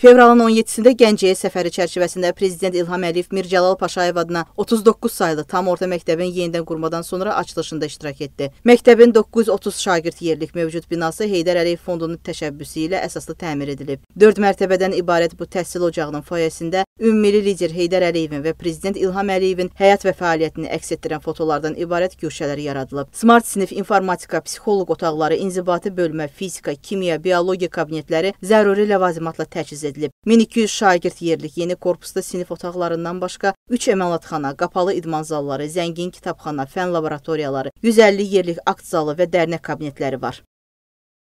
Fevralın 17-də Gəncəyə səfəri çərçivəsində Prezident İlham Əliyev Mircəlal Paşayev adına 39 saylı tam orta məktəbin yenidən qurmadan sonra açılışında iştirak etdi. Məktəbin 930 şagird yerlik mövcud binası Heydər Əliyev Fondunun təşəbbüsü ilə əsaslı təmir edilib. 4 mərtəbədən ibarət bu təhsil ocağının foyesində ümmili lider Heydər Əliyevin və Prezident İlham Əliyevin həyat və fəaliyyətini əks etdirən fotolardan ibarət güşələr yaradılıb. Smart sinif, informatika, psixoloq otaqları, inzibati bölmə, fizika, kimya, biologiya kabinetləri zəruri ləvazimatla təchiz edilib edilib. 1200 şagird yerlik yeni korpusda sinif otaqlarından başqa 3 əməlatxana, qapalı idman zalları, zəngin kitabxana, fən laboratoriyaları, 150 yerlik akt zalı və dərnək kabinetləri var.